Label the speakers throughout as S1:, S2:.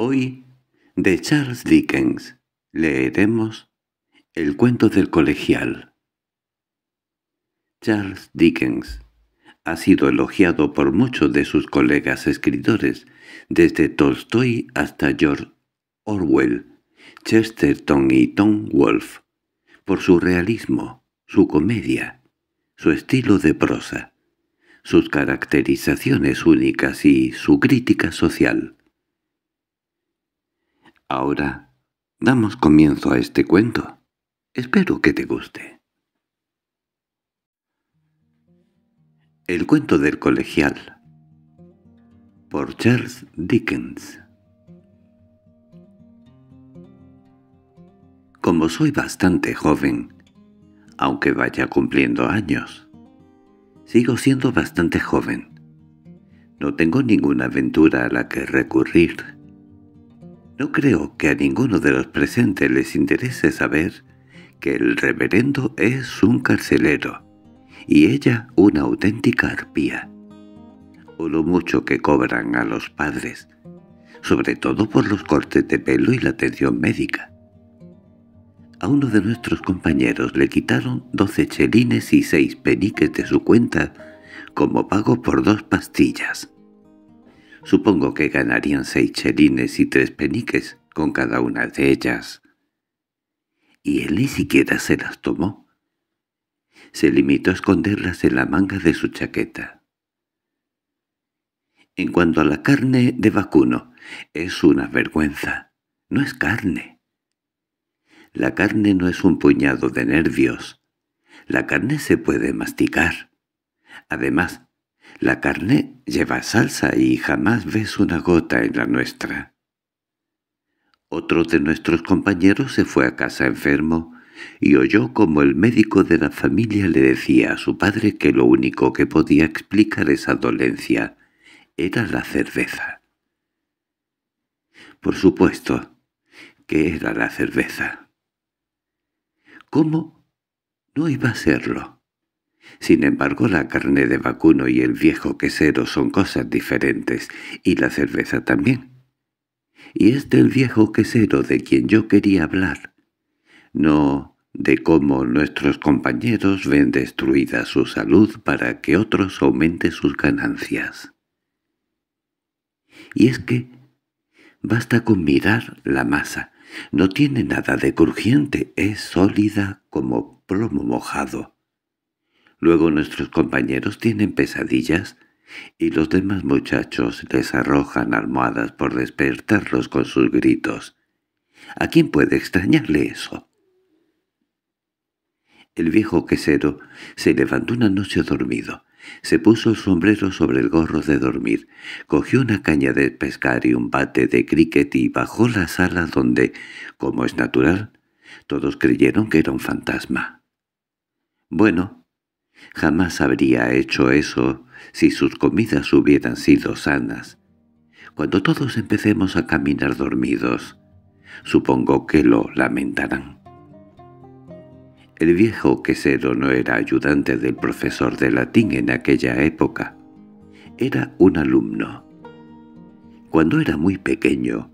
S1: Hoy, de Charles Dickens, leeremos El cuento del colegial. Charles Dickens ha sido elogiado por muchos de sus colegas escritores, desde Tolstoy hasta George Orwell, Chesterton y Tom Wolfe, por su realismo, su comedia, su estilo de prosa, sus caracterizaciones únicas y su crítica social. Ahora damos comienzo a este cuento. Espero que te guste. El cuento del colegial por Charles Dickens Como soy bastante joven, aunque vaya cumpliendo años, sigo siendo bastante joven. No tengo ninguna aventura a la que recurrir no creo que a ninguno de los presentes les interese saber que el reverendo es un carcelero y ella una auténtica arpía. O lo mucho que cobran a los padres, sobre todo por los cortes de pelo y la atención médica. A uno de nuestros compañeros le quitaron doce chelines y seis peniques de su cuenta como pago por dos pastillas. Supongo que ganarían seis chelines y tres peniques con cada una de ellas. Y él ni siquiera se las tomó. Se limitó a esconderlas en la manga de su chaqueta. En cuanto a la carne de vacuno, es una vergüenza. No es carne. La carne no es un puñado de nervios. La carne se puede masticar. Además, la carne lleva salsa y jamás ves una gota en la nuestra. Otro de nuestros compañeros se fue a casa enfermo y oyó como el médico de la familia le decía a su padre que lo único que podía explicar esa dolencia era la cerveza. Por supuesto que era la cerveza. ¿Cómo no iba a serlo? Sin embargo, la carne de vacuno y el viejo quesero son cosas diferentes, y la cerveza también. Y es del viejo quesero de quien yo quería hablar, no de cómo nuestros compañeros ven destruida su salud para que otros aumenten sus ganancias. Y es que basta con mirar la masa, no tiene nada de crujiente, es sólida como plomo mojado. Luego nuestros compañeros tienen pesadillas y los demás muchachos les arrojan almohadas por despertarlos con sus gritos. ¿A quién puede extrañarle eso? El viejo quesero se levantó una noche dormido. Se puso el sombrero sobre el gorro de dormir, cogió una caña de pescar y un bate de cricket y bajó la sala donde, como es natural, todos creyeron que era un fantasma. «Bueno», Jamás habría hecho eso si sus comidas hubieran sido sanas. Cuando todos empecemos a caminar dormidos, supongo que lo lamentarán. El viejo quesero no era ayudante del profesor de latín en aquella época. Era un alumno. Cuando era muy pequeño,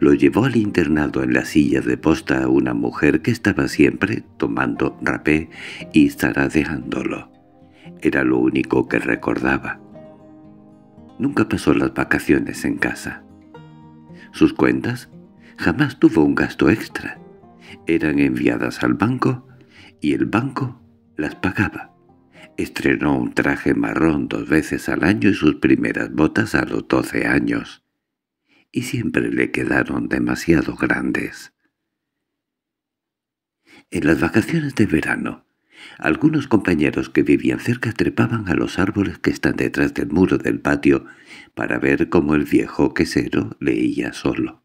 S1: lo llevó al internado en la silla de posta a una mujer que estaba siempre tomando rapé y zaradeándolo. Era lo único que recordaba. Nunca pasó las vacaciones en casa. Sus cuentas jamás tuvo un gasto extra. Eran enviadas al banco y el banco las pagaba. Estrenó un traje marrón dos veces al año y sus primeras botas a los doce años y siempre le quedaron demasiado grandes. En las vacaciones de verano, algunos compañeros que vivían cerca trepaban a los árboles que están detrás del muro del patio para ver cómo el viejo quesero leía solo.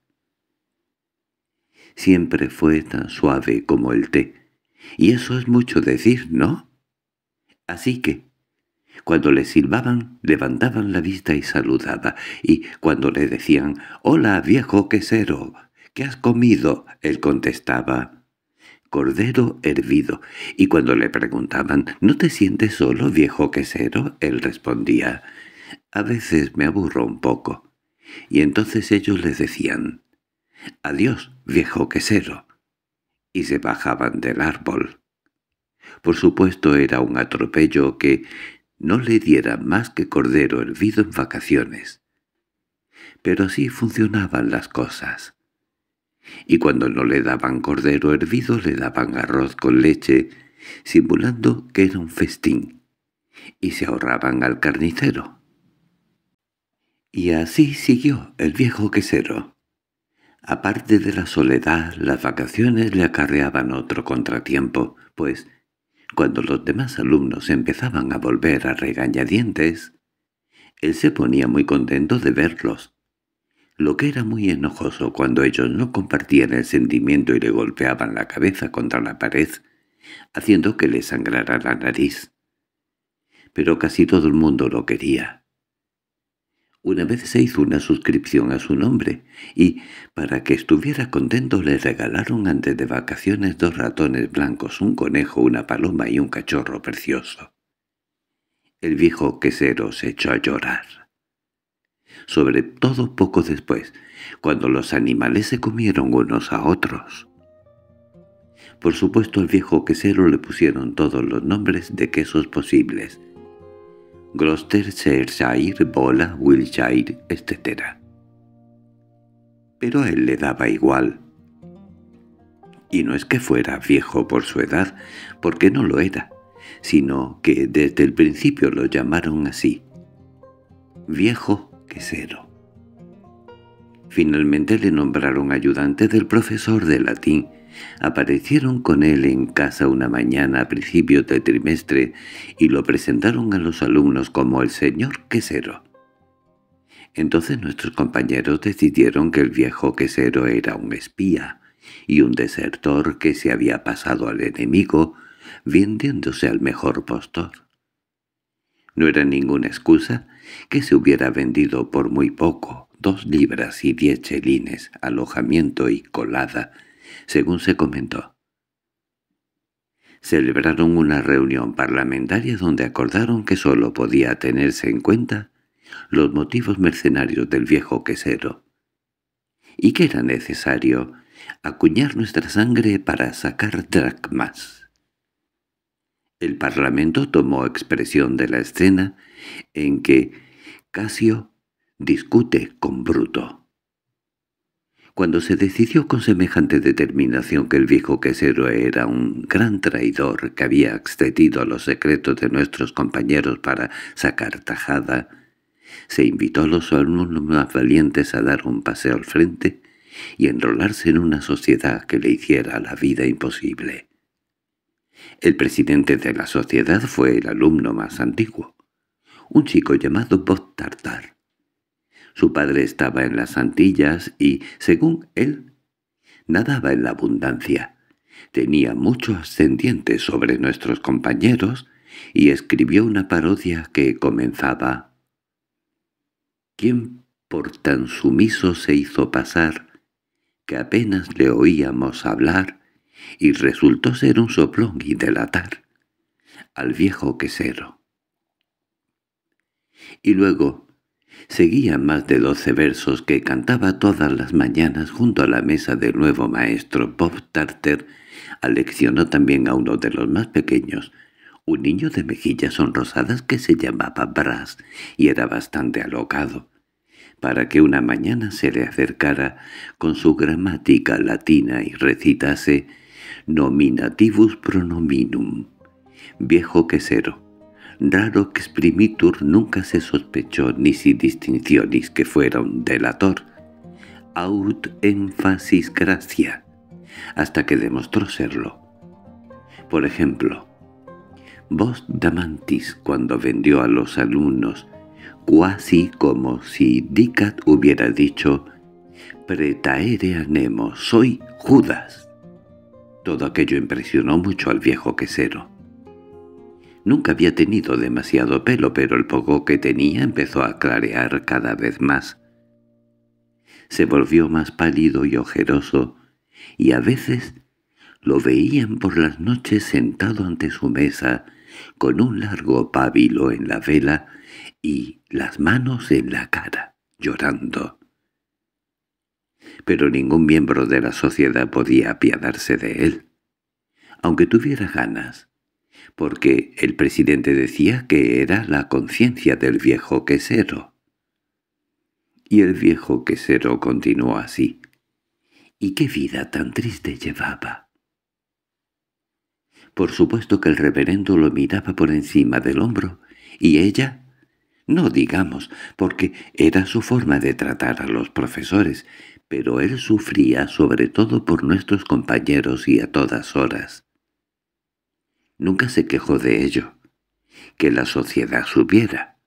S1: Siempre fue tan suave como el té, y eso es mucho decir, ¿no? Así que, cuando le silbaban, levantaban la vista y saludaba, y cuando le decían «Hola, viejo quesero, ¿qué has comido?», él contestaba «Cordero hervido», y cuando le preguntaban «¿No te sientes solo, viejo quesero?», él respondía «A veces me aburro un poco». Y entonces ellos le decían «Adiós, viejo quesero», y se bajaban del árbol. Por supuesto era un atropello que no le diera más que cordero hervido en vacaciones. Pero así funcionaban las cosas. Y cuando no le daban cordero hervido le daban arroz con leche, simulando que era un festín, y se ahorraban al carnicero. Y así siguió el viejo quesero. Aparte de la soledad, las vacaciones le acarreaban otro contratiempo, pues cuando los demás alumnos empezaban a volver a regañadientes, él se ponía muy contento de verlos, lo que era muy enojoso cuando ellos no compartían el sentimiento y le golpeaban la cabeza contra la pared, haciendo que le sangrara la nariz. Pero casi todo el mundo lo quería. Una vez se hizo una suscripción a su nombre, y, para que estuviera contento, le regalaron antes de vacaciones dos ratones blancos, un conejo, una paloma y un cachorro precioso. El viejo quesero se echó a llorar. Sobre todo poco después, cuando los animales se comieron unos a otros. Por supuesto al viejo quesero le pusieron todos los nombres de quesos posibles, Gloucestershire, Bola, Wiltshire, etc. Pero a él le daba igual. Y no es que fuera viejo por su edad, porque no lo era, sino que desde el principio lo llamaron así. Viejo cero. Finalmente le nombraron ayudante del profesor de latín, Aparecieron con él en casa una mañana a principios de trimestre y lo presentaron a los alumnos como el señor quesero. Entonces nuestros compañeros decidieron que el viejo quesero era un espía y un desertor que se había pasado al enemigo, vendiéndose al mejor postor. No era ninguna excusa que se hubiera vendido por muy poco, dos libras y diez chelines, alojamiento y colada, según se comentó. Celebraron una reunión parlamentaria donde acordaron que sólo podía tenerse en cuenta los motivos mercenarios del viejo quesero, y que era necesario acuñar nuestra sangre para sacar dracmas. El Parlamento tomó expresión de la escena en que Casio discute con Bruto. Cuando se decidió con semejante determinación que el viejo quesero era un gran traidor que había accedido a los secretos de nuestros compañeros para sacar tajada, se invitó a los alumnos más valientes a dar un paseo al frente y enrolarse en una sociedad que le hiciera la vida imposible. El presidente de la sociedad fue el alumno más antiguo, un chico llamado Bot Tartar, su padre estaba en las Antillas y, según él, nadaba en la abundancia. Tenía mucho ascendiente sobre nuestros compañeros y escribió una parodia que comenzaba «¿Quién por tan sumiso se hizo pasar que apenas le oíamos hablar y resultó ser un soplón y delatar al viejo quesero?» Y luego Seguía más de doce versos que cantaba todas las mañanas junto a la mesa del nuevo maestro Bob Tarter. Aleccionó también a uno de los más pequeños, un niño de mejillas sonrosadas que se llamaba Brass y era bastante alocado, para que una mañana se le acercara con su gramática latina y recitase «Nominativus pronominum», viejo quesero Raro que Sprimitur nunca se sospechó ni si distinciones que fuera un delator. Aut énfasis gracia, hasta que demostró serlo. Por ejemplo, Vos Damantis cuando vendió a los alumnos, cuasi como si Dicat hubiera dicho «Pretaere anemo, soy Judas». Todo aquello impresionó mucho al viejo quesero. Nunca había tenido demasiado pelo, pero el poco que tenía empezó a clarear cada vez más. Se volvió más pálido y ojeroso, y a veces lo veían por las noches sentado ante su mesa, con un largo pábilo en la vela y las manos en la cara, llorando. Pero ningún miembro de la sociedad podía apiadarse de él. Aunque tuviera ganas, porque el presidente decía que era la conciencia del viejo quesero. Y el viejo quesero continuó así. ¿Y qué vida tan triste llevaba? Por supuesto que el reverendo lo miraba por encima del hombro, y ella no digamos, porque era su forma de tratar a los profesores, pero él sufría sobre todo por nuestros compañeros y a todas horas. Nunca se quejó de ello, que la sociedad subiera.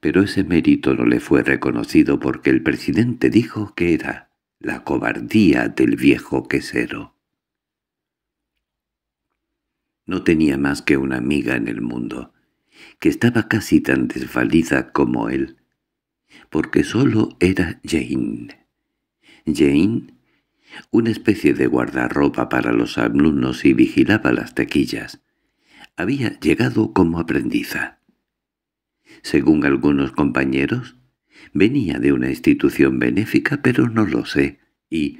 S1: Pero ese mérito no le fue reconocido porque el presidente dijo que era la cobardía del viejo quesero. No tenía más que una amiga en el mundo, que estaba casi tan desvalida como él, porque solo era Jane. Jane una especie de guardarropa para los alumnos y vigilaba las taquillas. Había llegado como aprendiza. Según algunos compañeros, venía de una institución benéfica, pero no lo sé, y,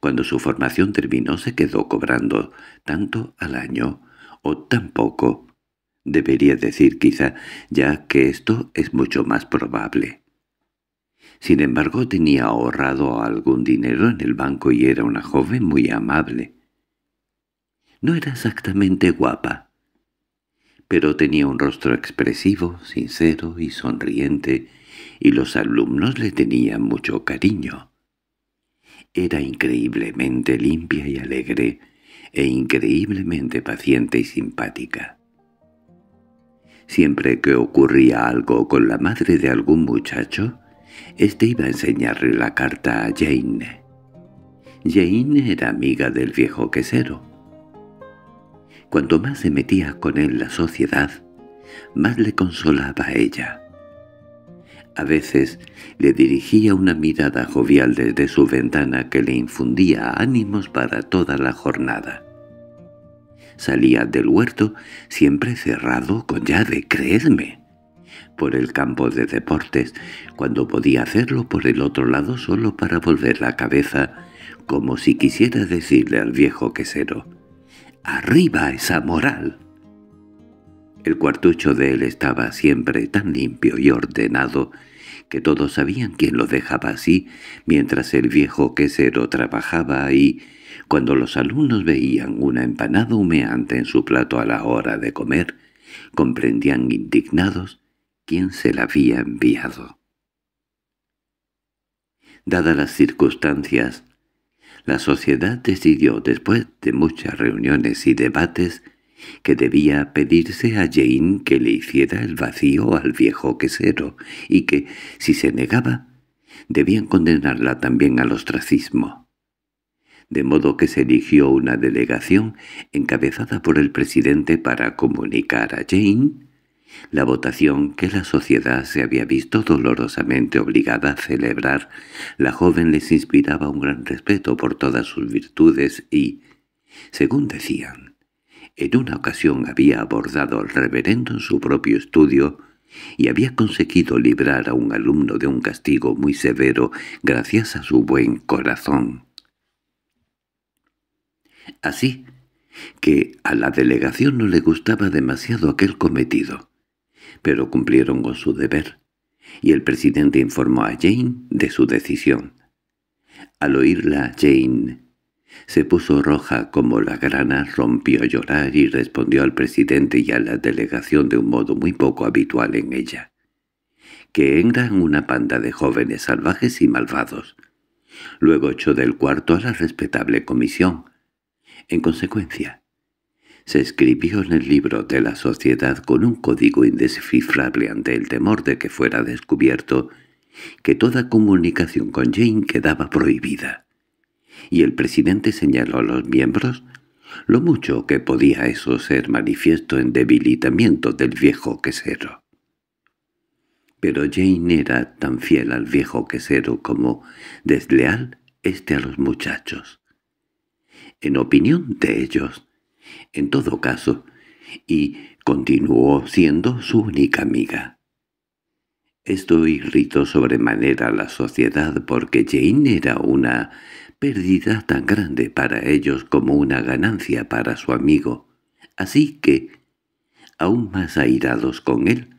S1: cuando su formación terminó, se quedó cobrando tanto al año o tan poco, debería decir quizá, ya que esto es mucho más probable. Sin embargo, tenía ahorrado algún dinero en el banco y era una joven muy amable. No era exactamente guapa, pero tenía un rostro expresivo, sincero y sonriente, y los alumnos le tenían mucho cariño. Era increíblemente limpia y alegre, e increíblemente paciente y simpática. Siempre que ocurría algo con la madre de algún muchacho, este iba a enseñarle la carta a Jane. Jane era amiga del viejo quesero. Cuanto más se metía con él la sociedad, más le consolaba a ella. A veces le dirigía una mirada jovial desde su ventana que le infundía ánimos para toda la jornada. Salía del huerto, siempre cerrado con llave, creedme por el campo de deportes, cuando podía hacerlo por el otro lado solo para volver la cabeza, como si quisiera decirle al viejo quesero, «¡Arriba esa moral!». El cuartucho de él estaba siempre tan limpio y ordenado que todos sabían quién lo dejaba así, mientras el viejo quesero trabajaba ahí, cuando los alumnos veían una empanada humeante en su plato a la hora de comer, comprendían indignados quién se la había enviado. Dadas las circunstancias, la sociedad decidió, después de muchas reuniones y debates, que debía pedirse a Jane que le hiciera el vacío al viejo quesero y que, si se negaba, debían condenarla también al ostracismo. De modo que se eligió una delegación encabezada por el presidente para comunicar a Jane la votación que la sociedad se había visto dolorosamente obligada a celebrar, la joven les inspiraba un gran respeto por todas sus virtudes y, según decían, en una ocasión había abordado al reverendo en su propio estudio y había conseguido librar a un alumno de un castigo muy severo gracias a su buen corazón. Así que a la delegación no le gustaba demasiado aquel cometido pero cumplieron con su deber, y el presidente informó a Jane de su decisión. Al oírla, Jane se puso roja como la grana, rompió a llorar y respondió al presidente y a la delegación de un modo muy poco habitual en ella, que eran una panda de jóvenes salvajes y malvados. Luego echó del cuarto a la respetable comisión. En consecuencia, se escribió en el libro de la sociedad con un código indescifrable ante el temor de que fuera descubierto que toda comunicación con Jane quedaba prohibida. Y el presidente señaló a los miembros lo mucho que podía eso ser manifiesto en debilitamiento del viejo quesero. Pero Jane era tan fiel al viejo quesero como desleal este a los muchachos. En opinión de ellos, en todo caso, y continuó siendo su única amiga. Esto irritó sobremanera a la sociedad porque Jane era una pérdida tan grande para ellos como una ganancia para su amigo. Así que, aún más airados con él,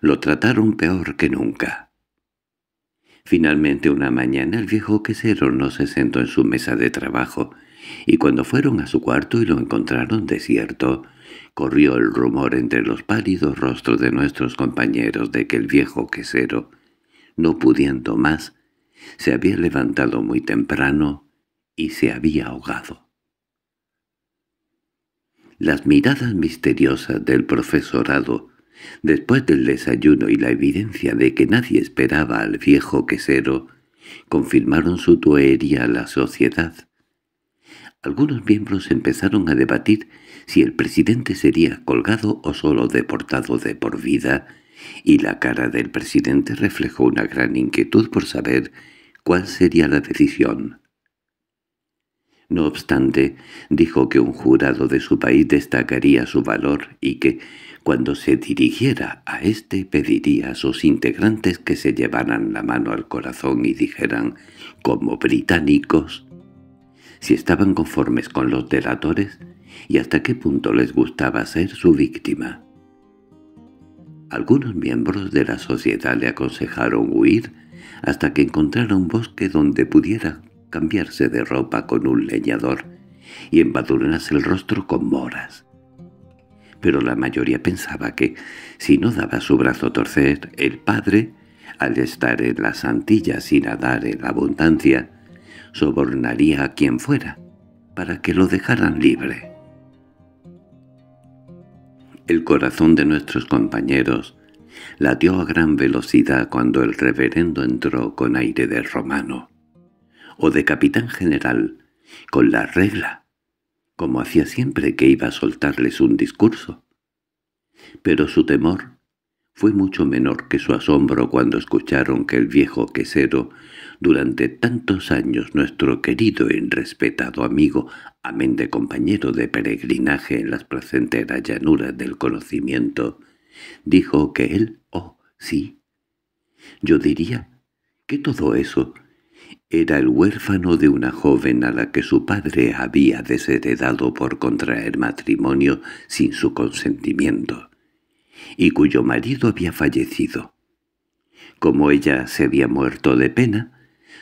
S1: lo trataron peor que nunca. Finalmente una mañana el viejo quesero no se sentó en su mesa de trabajo, y cuando fueron a su cuarto y lo encontraron desierto, corrió el rumor entre los pálidos rostros de nuestros compañeros de que el viejo quesero, no pudiendo más, se había levantado muy temprano y se había ahogado. Las miradas misteriosas del profesorado, después del desayuno y la evidencia de que nadie esperaba al viejo quesero, confirmaron su tuería a la sociedad algunos miembros empezaron a debatir si el presidente sería colgado o solo deportado de por vida, y la cara del presidente reflejó una gran inquietud por saber cuál sería la decisión. No obstante, dijo que un jurado de su país destacaría su valor y que, cuando se dirigiera a este pediría a sus integrantes que se llevaran la mano al corazón y dijeran, como británicos, si estaban conformes con los delatores y hasta qué punto les gustaba ser su víctima. Algunos miembros de la sociedad le aconsejaron huir hasta que encontrara un bosque donde pudiera cambiarse de ropa con un leñador y embadurnarse el rostro con moras. Pero la mayoría pensaba que, si no daba su brazo torcer, el padre, al estar en las Antillas sin nadar en abundancia, sobornaría a quien fuera, para que lo dejaran libre. El corazón de nuestros compañeros latió a gran velocidad cuando el reverendo entró con aire de romano, o de capitán general, con la regla, como hacía siempre que iba a soltarles un discurso. Pero su temor fue mucho menor que su asombro cuando escucharon que el viejo quesero, durante tantos años nuestro querido y e respetado amigo, amén de compañero de peregrinaje en las placenteras llanuras del conocimiento, dijo que él, oh, sí, yo diría que todo eso era el huérfano de una joven a la que su padre había desheredado por contraer matrimonio sin su consentimiento, y cuyo marido había fallecido. Como ella se había muerto de pena,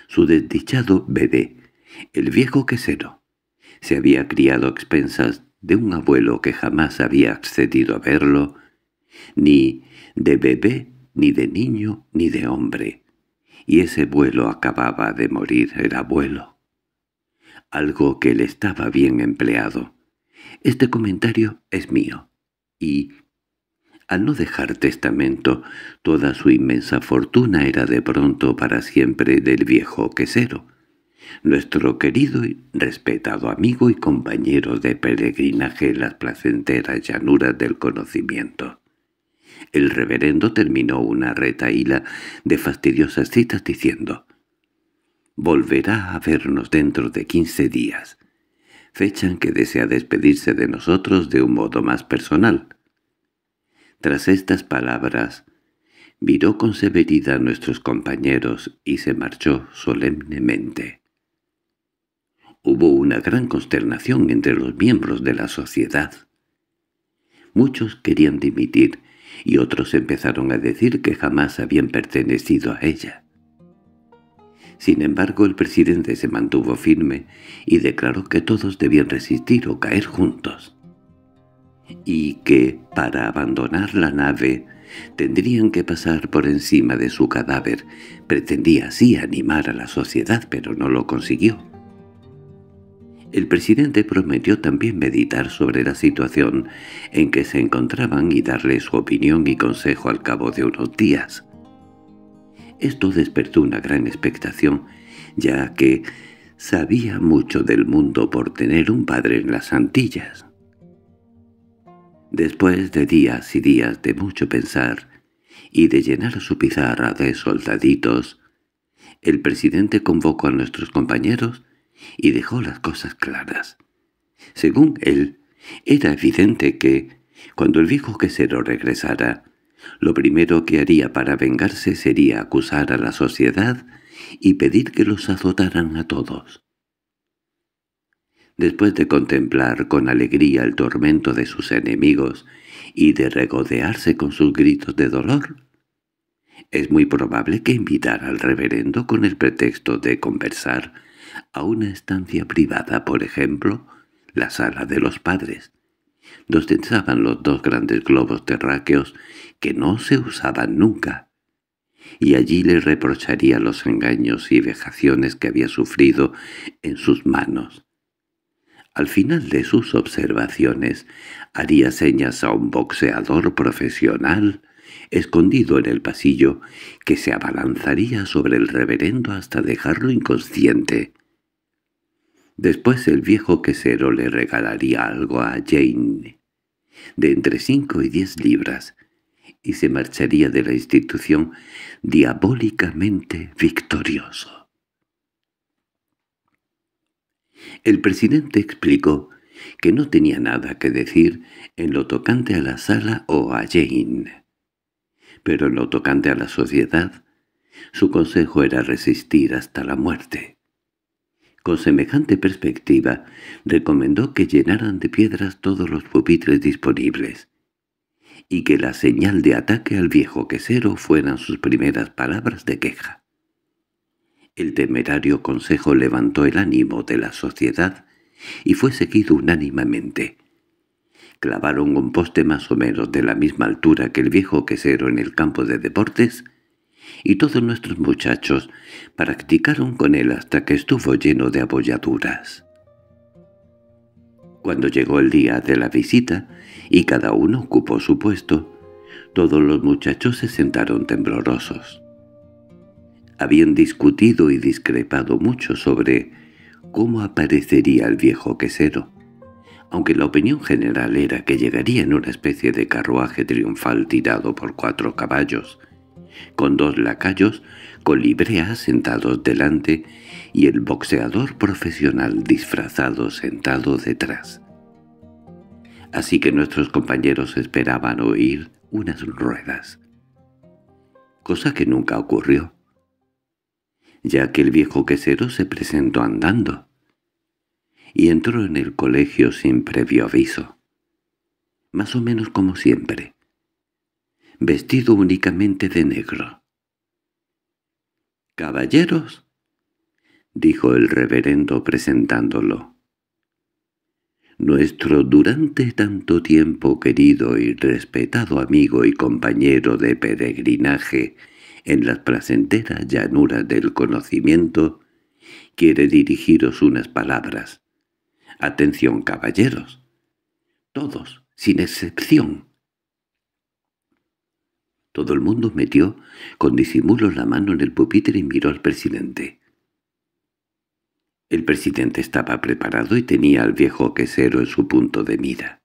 S1: su desdichado bebé, el viejo quesero, se había criado a expensas de un abuelo que jamás había accedido a verlo, ni de bebé, ni de niño, ni de hombre. Y ese vuelo acababa de morir el abuelo. Algo que le estaba bien empleado. Este comentario es mío, y al no dejar testamento, toda su inmensa fortuna era de pronto para siempre del viejo quesero, nuestro querido y respetado amigo y compañero de peregrinaje en las placenteras llanuras del conocimiento. El reverendo terminó una retaíla de fastidiosas citas diciendo «Volverá a vernos dentro de quince días, fecha en que desea despedirse de nosotros de un modo más personal». Tras estas palabras, miró con severidad a nuestros compañeros y se marchó solemnemente. Hubo una gran consternación entre los miembros de la sociedad. Muchos querían dimitir y otros empezaron a decir que jamás habían pertenecido a ella. Sin embargo, el presidente se mantuvo firme y declaró que todos debían resistir o caer juntos y que, para abandonar la nave, tendrían que pasar por encima de su cadáver. Pretendía así animar a la sociedad, pero no lo consiguió. El presidente prometió también meditar sobre la situación en que se encontraban y darle su opinión y consejo al cabo de unos días. Esto despertó una gran expectación, ya que sabía mucho del mundo por tener un padre en las Antillas. Después de días y días de mucho pensar y de llenar su pizarra de soldaditos, el presidente convocó a nuestros compañeros y dejó las cosas claras. Según él, era evidente que, cuando el viejo quesero regresara, lo primero que haría para vengarse sería acusar a la sociedad y pedir que los azotaran a todos después de contemplar con alegría el tormento de sus enemigos y de regodearse con sus gritos de dolor? Es muy probable que invitara al reverendo con el pretexto de conversar a una estancia privada, por ejemplo, la sala de los padres, donde estaban los dos grandes globos terráqueos que no se usaban nunca, y allí le reprocharía los engaños y vejaciones que había sufrido en sus manos al final de sus observaciones haría señas a un boxeador profesional escondido en el pasillo, que se abalanzaría sobre el reverendo hasta dejarlo inconsciente. Después el viejo quesero le regalaría algo a Jane, de entre cinco y diez libras, y se marcharía de la institución diabólicamente victorioso. El presidente explicó que no tenía nada que decir en lo tocante a la sala o a Jane. Pero en lo tocante a la sociedad, su consejo era resistir hasta la muerte. Con semejante perspectiva, recomendó que llenaran de piedras todos los pupitres disponibles, y que la señal de ataque al viejo quesero fueran sus primeras palabras de queja. El temerario consejo levantó el ánimo de la sociedad y fue seguido unánimemente. Clavaron un poste más o menos de la misma altura que el viejo quesero en el campo de deportes y todos nuestros muchachos practicaron con él hasta que estuvo lleno de abolladuras. Cuando llegó el día de la visita y cada uno ocupó su puesto, todos los muchachos se sentaron temblorosos. Habían discutido y discrepado mucho sobre cómo aparecería el viejo quesero, aunque la opinión general era que llegaría en una especie de carruaje triunfal tirado por cuatro caballos, con dos lacayos, con libreas sentados delante y el boxeador profesional disfrazado sentado detrás. Así que nuestros compañeros esperaban oír unas ruedas, cosa que nunca ocurrió ya que el viejo quesero se presentó andando y entró en el colegio sin previo aviso. Más o menos como siempre. Vestido únicamente de negro. —¿Caballeros? —dijo el reverendo presentándolo. Nuestro durante tanto tiempo querido y respetado amigo y compañero de peregrinaje en las placenteras llanuras del conocimiento, quiere dirigiros unas palabras. Atención, caballeros. Todos, sin excepción. Todo el mundo metió con disimulo la mano en el pupitre y miró al presidente. El presidente estaba preparado y tenía al viejo quesero en su punto de mira.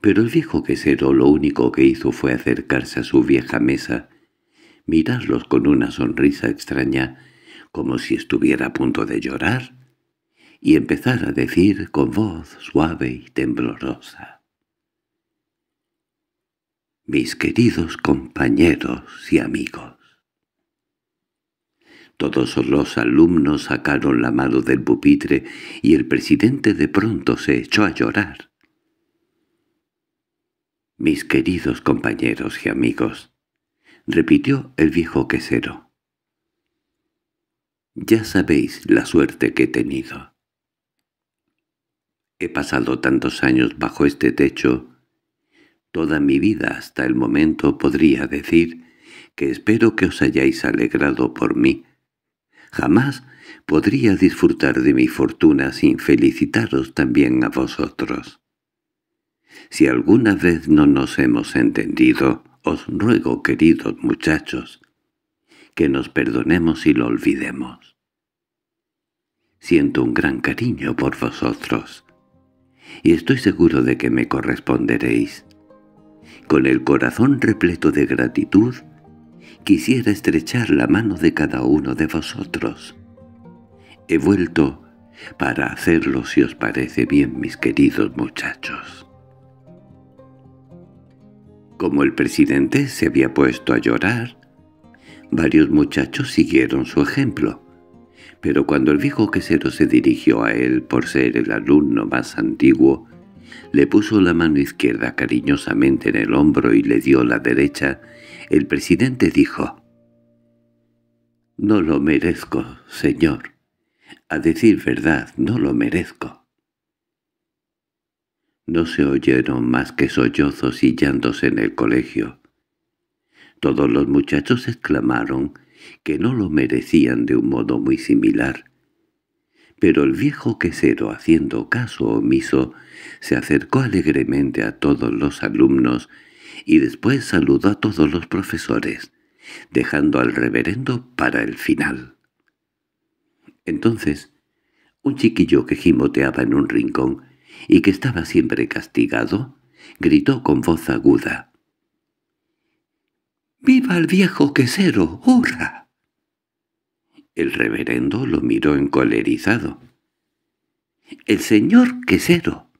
S1: Pero el viejo quesero lo único que hizo fue acercarse a su vieja mesa, mirarlos con una sonrisa extraña, como si estuviera a punto de llorar, y empezar a decir con voz suave y temblorosa. Mis queridos compañeros y amigos, todos los alumnos sacaron la mano del pupitre y el presidente de pronto se echó a llorar. Mis queridos compañeros y amigos, repitió el viejo quesero. Ya sabéis la suerte que he tenido. He pasado tantos años bajo este techo. Toda mi vida hasta el momento podría decir que espero que os hayáis alegrado por mí. Jamás podría disfrutar de mi fortuna sin felicitaros también a vosotros. Si alguna vez no nos hemos entendido, os ruego, queridos muchachos, que nos perdonemos y lo olvidemos. Siento un gran cariño por vosotros, y estoy seguro de que me corresponderéis. Con el corazón repleto de gratitud, quisiera estrechar la mano de cada uno de vosotros. He vuelto para hacerlo si os parece bien, mis queridos muchachos. Como el presidente se había puesto a llorar, varios muchachos siguieron su ejemplo. Pero cuando el viejo quesero se dirigió a él por ser el alumno más antiguo, le puso la mano izquierda cariñosamente en el hombro y le dio la derecha, el presidente dijo, «No lo merezco, señor. A decir verdad, no lo merezco». No se oyeron más que sollozos y llantos en el colegio. Todos los muchachos exclamaron que no lo merecían de un modo muy similar. Pero el viejo quesero, haciendo caso omiso, se acercó alegremente a todos los alumnos y después saludó a todos los profesores, dejando al reverendo para el final. Entonces, un chiquillo que gimoteaba en un rincón y que estaba siempre castigado, gritó con voz aguda. —¡Viva el viejo quesero! ¡Hurra! El reverendo lo miró encolerizado. —¡El señor quesero!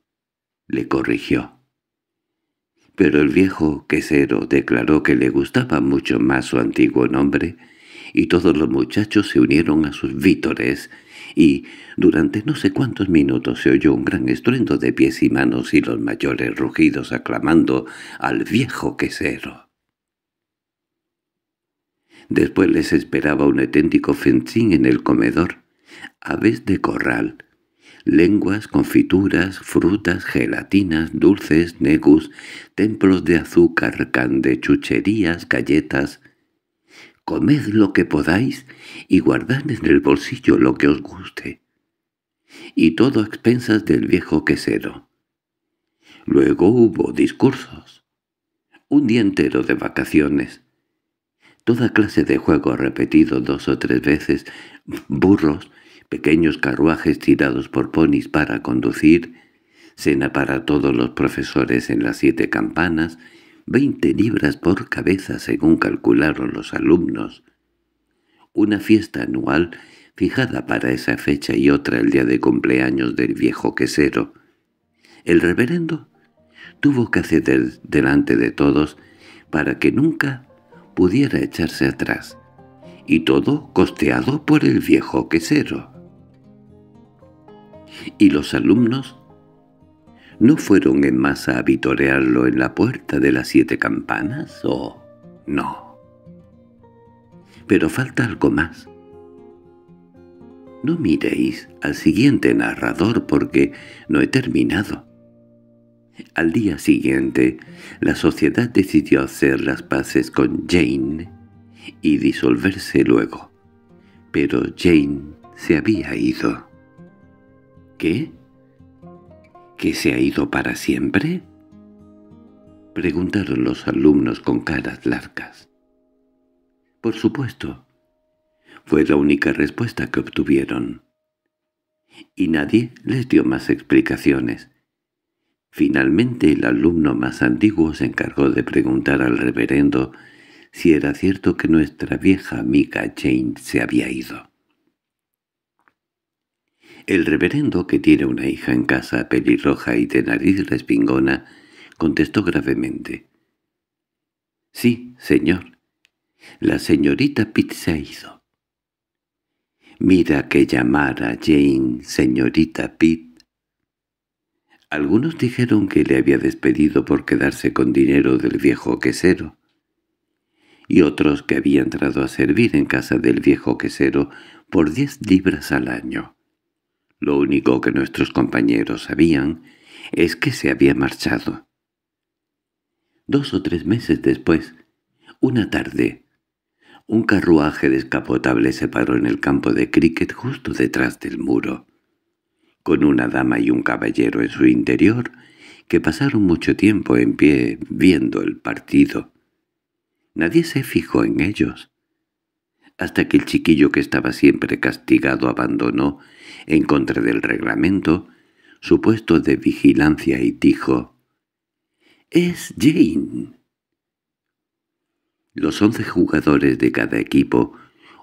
S1: —le corrigió. Pero el viejo quesero declaró que le gustaba mucho más su antiguo nombre y todos los muchachos se unieron a sus vítores, y durante no sé cuántos minutos se oyó un gran estruendo de pies y manos y los mayores rugidos aclamando al viejo quesero. Después les esperaba un auténtico fencín en el comedor, aves de corral, lenguas, confituras, frutas, gelatinas, dulces, negus, templos de azúcar, cande, chucherías, galletas, Comed lo que podáis y guardad en el bolsillo lo que os guste. Y todo a expensas del viejo quesero. Luego hubo discursos. Un día entero de vacaciones. Toda clase de juegos repetido dos o tres veces, burros, pequeños carruajes tirados por ponis para conducir, cena para todos los profesores en las siete campanas, veinte libras por cabeza según calcularon los alumnos. Una fiesta anual fijada para esa fecha y otra el día de cumpleaños del viejo quesero. El reverendo tuvo que hacer delante de todos para que nunca pudiera echarse atrás, y todo costeado por el viejo quesero. Y los alumnos ¿No fueron en masa a vitorearlo en la puerta de las siete campanas o no? Pero falta algo más. No miréis al siguiente narrador porque no he terminado. Al día siguiente, la sociedad decidió hacer las paces con Jane y disolverse luego. Pero Jane se había ido. ¿Qué? que se ha ido para siempre? Preguntaron los alumnos con caras largas. Por supuesto. Fue la única respuesta que obtuvieron. Y nadie les dio más explicaciones. Finalmente el alumno más antiguo se encargó de preguntar al reverendo si era cierto que nuestra vieja amiga Jane se había ido. El reverendo, que tiene una hija en casa pelirroja y de nariz respingona, contestó gravemente. —Sí, señor. La señorita Pitt se ha ido. —Mira que llamara Jane señorita Pitt. Algunos dijeron que le había despedido por quedarse con dinero del viejo quesero, y otros que había entrado a servir en casa del viejo quesero por diez libras al año. Lo único que nuestros compañeros sabían es que se había marchado. Dos o tres meses después, una tarde, un carruaje descapotable se paró en el campo de cricket justo detrás del muro, con una dama y un caballero en su interior que pasaron mucho tiempo en pie viendo el partido. Nadie se fijó en ellos hasta que el chiquillo que estaba siempre castigado abandonó, en contra del reglamento, su puesto de vigilancia y dijo «¡Es Jane!». Los once jugadores de cada equipo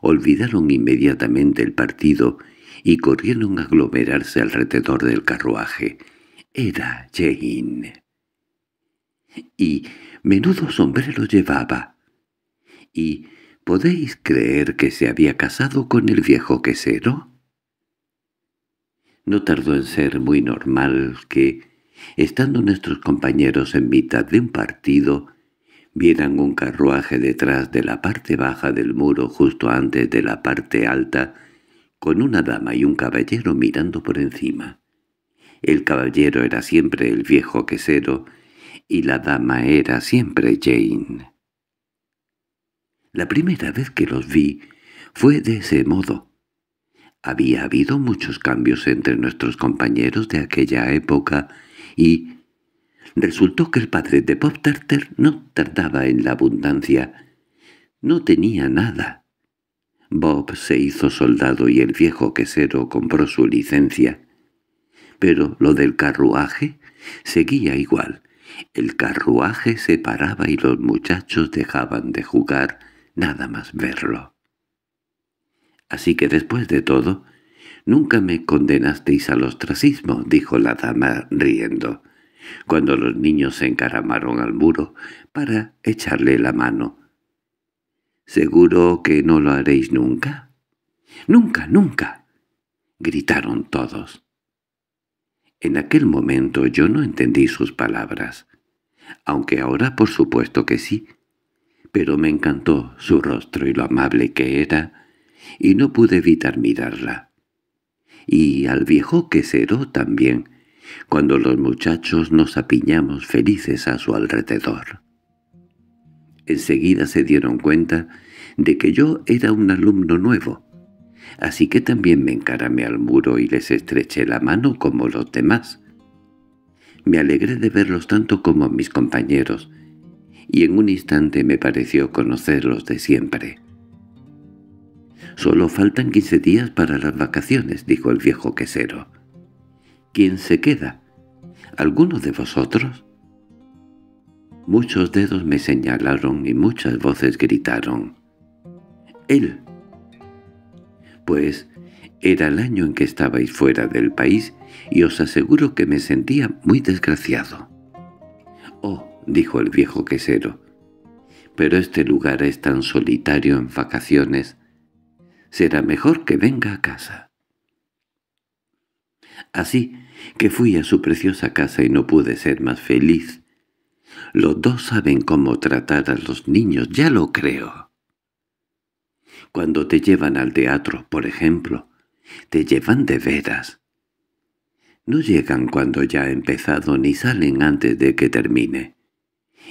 S1: olvidaron inmediatamente el partido y corrieron a aglomerarse alrededor del carruaje. Era Jane. Y menudo sombrero llevaba. Y ¿Podéis creer que se había casado con el viejo quesero? No tardó en ser muy normal que, estando nuestros compañeros en mitad de un partido, vieran un carruaje detrás de la parte baja del muro justo antes de la parte alta, con una dama y un caballero mirando por encima. El caballero era siempre el viejo quesero, y la dama era siempre Jane. La primera vez que los vi fue de ese modo. Había habido muchos cambios entre nuestros compañeros de aquella época y resultó que el padre de Bob Tarter no tardaba en la abundancia. No tenía nada. Bob se hizo soldado y el viejo quesero compró su licencia. Pero lo del carruaje seguía igual. El carruaje se paraba y los muchachos dejaban de jugar nada más verlo. Así que después de todo, nunca me condenasteis al ostracismo, dijo la dama riendo, cuando los niños se encaramaron al muro para echarle la mano. —¿Seguro que no lo haréis nunca? —¡Nunca, nunca! —gritaron todos. En aquel momento yo no entendí sus palabras, aunque ahora por supuesto que sí, pero me encantó su rostro y lo amable que era, y no pude evitar mirarla. Y al viejo quesero también, cuando los muchachos nos apiñamos felices a su alrededor. Enseguida se dieron cuenta de que yo era un alumno nuevo, así que también me encaramé al muro y les estreché la mano como los demás. Me alegré de verlos tanto como mis compañeros, y en un instante me pareció conocerlos de siempre. «Solo faltan quince días para las vacaciones», dijo el viejo quesero. «¿Quién se queda? ¿Alguno de vosotros?» Muchos dedos me señalaron y muchas voces gritaron. «¡Él!» Pues era el año en que estabais fuera del país y os aseguro que me sentía muy desgraciado. «Oh, —dijo el viejo quesero—, pero este lugar es tan solitario en vacaciones. Será mejor que venga a casa. Así que fui a su preciosa casa y no pude ser más feliz. Los dos saben cómo tratar a los niños, ya lo creo. Cuando te llevan al teatro, por ejemplo, te llevan de veras. No llegan cuando ya ha empezado ni salen antes de que termine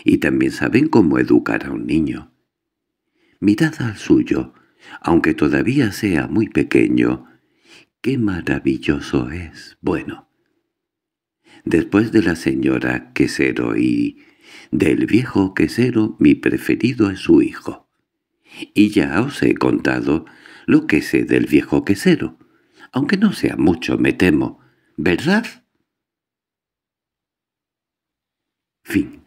S1: y también saben cómo educar a un niño. Mirad al suyo, aunque todavía sea muy pequeño, qué maravilloso es, bueno. Después de la señora quesero y del viejo quesero, mi preferido es su hijo. Y ya os he contado lo que sé del viejo quesero, aunque no sea mucho, me temo, ¿verdad? Fin